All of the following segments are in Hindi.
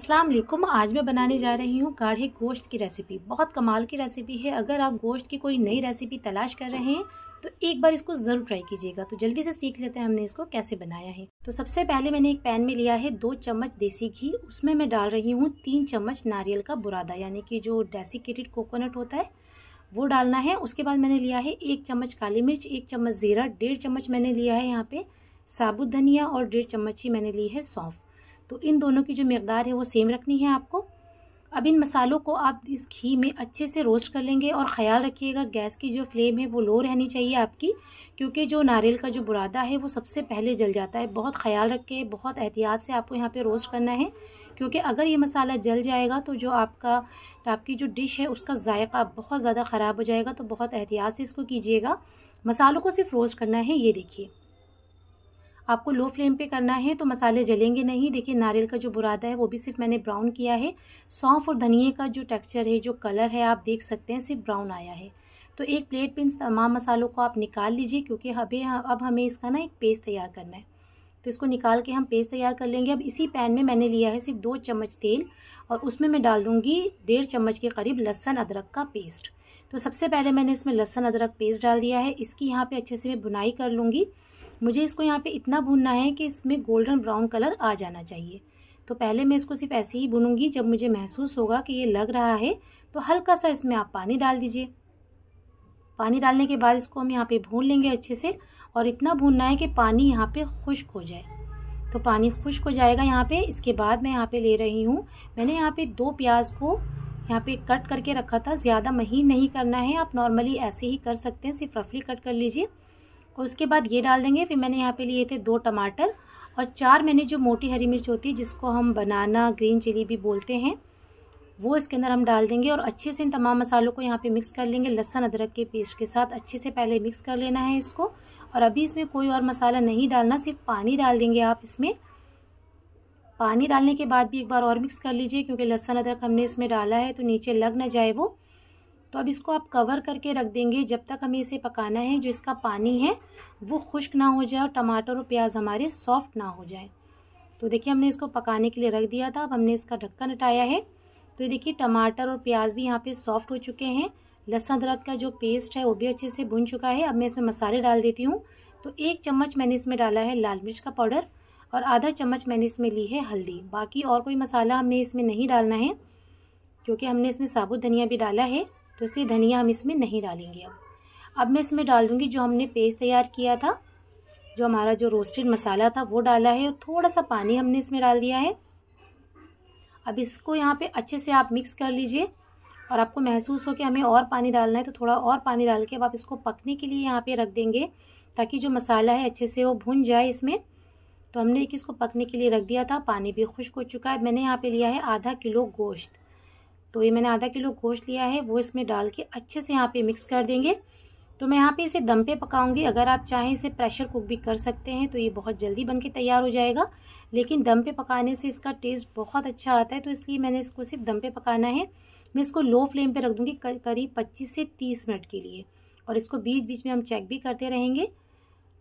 अस्सलाम वालेकुम आज मैं बनाने जा रही हूँ काढ़े गोश्त की रेसिपी बहुत कमाल की रेसिपी है अगर आप गोश्त की कोई नई रेसिपी तलाश कर रहे हैं तो एक बार इसको ज़रूर ट्राई कीजिएगा तो जल्दी से सीख लेते हैं हमने इसको कैसे बनाया है तो सबसे पहले मैंने एक पैन में लिया है दो चम्मच देसी घी उसमें मैं डाल रही हूँ तीन चम्मच नारियल का बुरादा यानी कि जो डेसिकेटेड कोकोनट होता है वो डालना है उसके बाद मैंने लिया है एक चम्मच काली मिर्च एक चम्मच ज़ीरा डेढ़ चम्मच मैंने लिया है यहाँ पर साबुत धनिया और डेढ़ चम्मच ही मैंने ली है सौंफ तो इन दोनों की जो मकदार है वो सेम रखनी है आपको अब इन मसालों को आप इस घी में अच्छे से रोस्ट कर लेंगे और ख्याल रखिएगा गैस की जो फ्लेम है वो लो रहनी चाहिए आपकी क्योंकि जो नारियल का जो बुरादा है वो सबसे पहले जल जाता है बहुत ख्याल रखे बहुत एहतियात से आपको यहाँ पे रोस्ट करना है क्योंकि अगर ये मसाला जल जाएगा तो जो आपका आपकी जो डिश है उसका जायका बहुत ज़्यादा ख़राब हो जाएगा तो बहुत एहतियात से इसको कीजिएगा मसालों को सिर्फ रोस्ट करना है ये देखिए आपको लो फ्लेम पे करना है तो मसाले जलेंगे नहीं देखिए नारियल का जो बुरादा है वो भी सिर्फ मैंने ब्राउन किया है सौंफ और धनिए का जो टेक्सचर है जो कलर है आप देख सकते हैं सिर्फ ब्राउन आया है तो एक प्लेट पे इन तमाम मसालों को आप निकाल लीजिए क्योंकि हमें अब हमें इसका ना एक पेस्ट तैयार करना है तो इसको निकाल के हम पेस्ट तैयार कर लेंगे अब इसी पैन में मैंने लिया है सिर्फ दो चम्मच तेल और उसमें मैं डाल दूँगी डेढ़ चम्मच के करीब लहसन अदरक का पेस्ट तो सबसे पहले मैंने इसमें लहसन अदरक पेस्ट डाल दिया है इसकी यहाँ पे अच्छे से मैं बुनाई कर लूँगी मुझे इसको यहाँ पे इतना भूनना है कि इसमें गोल्डन ब्राउन कलर आ जाना चाहिए तो पहले मैं इसको सिर्फ ऐसे ही भूनूंगी जब मुझे महसूस होगा कि ये लग रहा है तो हल्का सा इसमें आप पानी डाल दीजिए पानी डालने के बाद इसको हम यहाँ पे भून लेंगे अच्छे से और इतना भूनना है कि पानी यहाँ पे खुश्क हो जाए तो पानी खुश्क हो जाएगा यहाँ पे इसके बाद मैं यहाँ पे ले रही हूँ मैंने यहाँ पे दो प्याज को यहाँ पे कट करके रखा था ज़्यादा महीन नहीं करना है आप नॉर्मली ऐसे ही कर सकते हैं सिर्फ रफली कट कर लीजिए और उसके बाद ये डाल देंगे फिर मैंने यहाँ पे लिए थे दो टमाटर और चार मैंने जो मोटी हरी मिर्च होती है जिसको हम बनाना ग्रीन चिली भी बोलते हैं वो इसके अंदर हम डाल देंगे और अच्छे से इन तमाम मसालों को यहाँ पे मिक्स कर लेंगे लहसन अदरक के पेस्ट के साथ अच्छे से पहले मिक्स कर लेना है इसको और अभी इसमें कोई और मसाला नहीं डालना सिर्फ पानी डाल देंगे आप इसमें पानी डालने के बाद भी एक बार और मिक्स कर लीजिए क्योंकि लहसन अदरक हमने इसमें डाला है तो नीचे लग ना जाए वो तो अब इसको आप कवर करके रख देंगे जब तक हमें इसे पकाना है जो इसका पानी है वो खुश्क ना हो जाए और टमाटर और प्याज हमारे सॉफ्ट ना हो जाए तो देखिए हमने इसको पकाने के लिए रख दिया था अब हमने इसका ढक्कन हटाया है तो देखिए टमाटर और प्याज भी यहाँ पे सॉफ्ट हो चुके हैं लहसुन अदरक का जो पेस्ट है वो भी अच्छे से भुन चुका है अब मैं इसमें मसाले डाल देती हूँ तो एक चम्मच मैंने इसमें डाला है लाल मिर्च का पाउडर और आधा चम्मच मैंने इसमें ली है हल्दी बाकी और कोई मसाला हमें इसमें नहीं डालना है क्योंकि हमने इसमें साबुत धनिया भी डाला है तो इसलिए धनिया हम इसमें नहीं डालेंगे अब अब मैं इसमें डाल दूँगी जो हमने पेस्ट तैयार किया था जो हमारा जो रोस्टेड मसाला था वो डाला है और थोड़ा सा पानी हमने इसमें डाल दिया है अब इसको यहाँ पे अच्छे से आप मिक्स कर लीजिए और आपको महसूस हो कि हमें और पानी डालना है तो थोड़ा और पानी डाल के अब आप इसको पकने के लिए यहाँ पे रख देंगे ताकि जो मसाला है अच्छे से वो भुन जाए इसमें तो हमने एक इसको पकने के लिए रख दिया था पानी भी खुश्क हो चुका है मैंने यहाँ पे लिया है आधा किलो गोश्त तो ये मैंने आधा किलो गोश्त लिया है वो इसमें डाल के अच्छे से यहाँ पे मिक्स कर देंगे तो मैं यहाँ पे इसे दम पे पकाऊंगी अगर आप चाहें इसे प्रेशर कुक भी कर सकते हैं तो ये बहुत जल्दी बनके तैयार हो जाएगा लेकिन दम पे पकाने से इसका टेस्ट बहुत अच्छा आता है तो इसलिए मैंने इसको सिर्फ दम पे पकाना है मैं इसको लो फ्लेम पे रख दूँगी करीब पच्चीस से तीस मिनट के लिए और इसको बीच बीच में हम चेक भी करते रहेंगे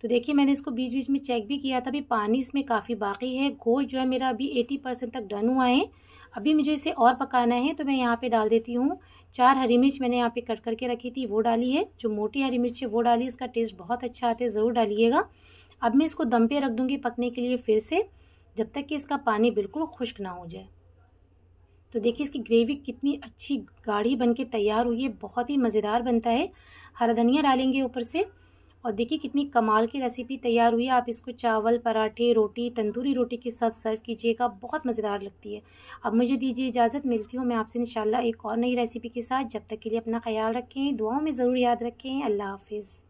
तो देखिए मैंने इसको बीच बीच में चेक भी किया था अभी पानी इसमें काफ़ी बाकी है गोश्त जो है मेरा अभी एटी परसेंट तक डन हुआ है अभी मुझे इसे और पकाना है तो मैं यहाँ पे डाल देती हूँ चार हरी मिर्च मैंने यहाँ पे कट करके रखी थी वो डाली है जो मोटी हरी मिर्च है वो डाली इसका टेस्ट बहुत अच्छा आता है ज़रूर डालिएगा अब मैं इसको दम पे रख दूँगी पकने के लिए फिर से जब तक कि इसका पानी बिल्कुल खुश्क ना हो जाए तो देखिए इसकी ग्रेवी कितनी अच्छी गाढ़ी बन के तैयार हुई है बहुत ही मज़ेदार बनता है हरा धनिया डालेंगे ऊपर से और देखिए कितनी कमाल की रेसिपी तैयार हुई है आप इसको चावल पराठे रोटी तंदूरी रोटी के साथ सर्व कीजिएगा बहुत मज़ेदार लगती है अब मुझे दीजिए इजाज़त मिलती हूँ मैं आपसे इन एक और नई रेसिपी के साथ जब तक के लिए अपना ख्याल रखें दुआओं में ज़रूर याद रखें अल्लाह हाफिज़